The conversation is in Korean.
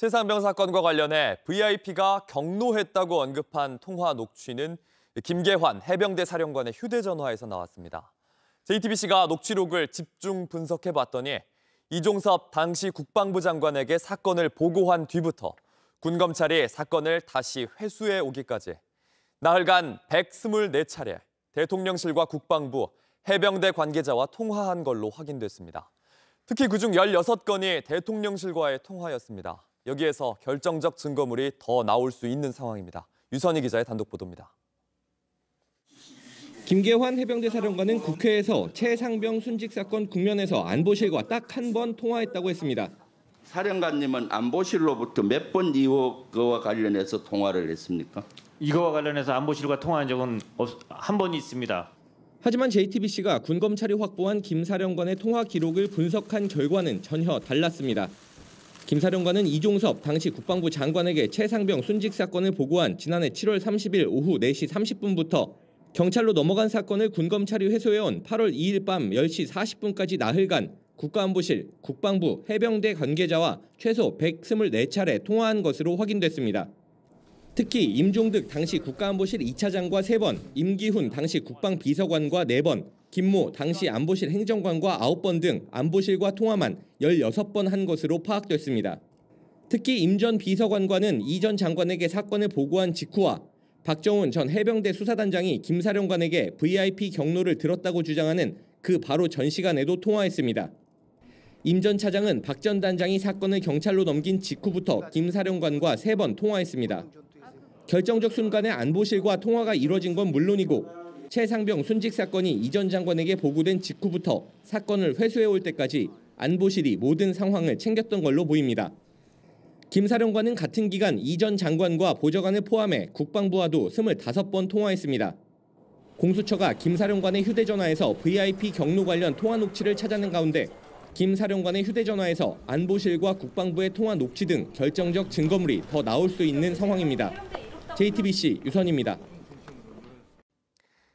최상병 사건과 관련해 VIP가 경로했다고 언급한 통화 녹취는 김계환 해병대 사령관의 휴대전화에서 나왔습니다. JTBC가 녹취록을 집중 분석해봤더니 이종섭 당시 국방부 장관에게 사건을 보고한 뒤부터 군검찰이 사건을 다시 회수해 오기까지 나흘간 124차례 대통령실과 국방부, 해병대 관계자와 통화한 걸로 확인됐습니다. 특히 그중 16건이 대통령실과의 통화였습니다. 여기에서 결정적 증거물이 더 나올 수 있는 상황입니다. 유선희 기자의 단독 보도입니다. 김계환 해병대사령관은 국회에서 최상병 순직 사건 국면에서 안보실과 딱 한 번 통화했다고 했습니다. 사령관님은 안보실로부터 몇 번 이거와 관련해서 통화를 했습니까? 이거와 관련해서 안보실과 통화한 적은 한번 있습니다. 하지만 JTBC가 군검찰이 확보한 김 사령관의 통화 기록을 분석한 결과는 전혀 달랐습니다. 김 사령관은 이종섭 당시 국방부 장관에게 최상병 순직 사건을 보고한 지난해 7월 30일 오후 4시 30분부터 경찰로 넘어간 사건을 군검찰이 회소해온 8월 2일 밤 10시 40분까지 나흘간 국가안보실, 국방부, 해병대 관계자와 최소 124차례 통화한 것으로 확인됐습니다. 특히 임종득 당시 국가안보실 2차장과 3번, 임기훈 당시 국방비서관과 4번, 김모 당시 안보실 행정관과 9번 등 안보실과 통화만 16번 한 것으로 파악됐습니다. 특히 임전 비서관과는 이 전 장관에게 사건을 보고한 직후와 박정훈 전 해병대 수사단장이 김 사령관에게 VIP 경로를 들었다고 주장하는 그 바로 전 시간에도 통화했습니다. 임전 차장은 박 전 단장이 사건을 경찰로 넘긴 직후부터 김 사령관과 세 번 통화했습니다. 결정적 순간에 안보실과 통화가 이뤄진 건 물론이고 최상병 순직 사건이 이전 장관에게 보고된 직후부터 사건을 회수해 올 때까지 안보실이 모든 상황을 챙겼던 걸로 보입니다. 김 사령관은 같은 기간 이전 장관과 보좌관을 포함해 국방부와도 25번 통화했습니다. 공수처가 김 사령관의 휴대전화에서 VIP 경로 관련 통화 녹취를 찾아낸 가운데 김 사령관의 휴대전화에서 안보실과 국방부의 통화 녹취 등 결정적 증거물이 더 나올 수 있는 상황입니다. JTBC 유선입니다.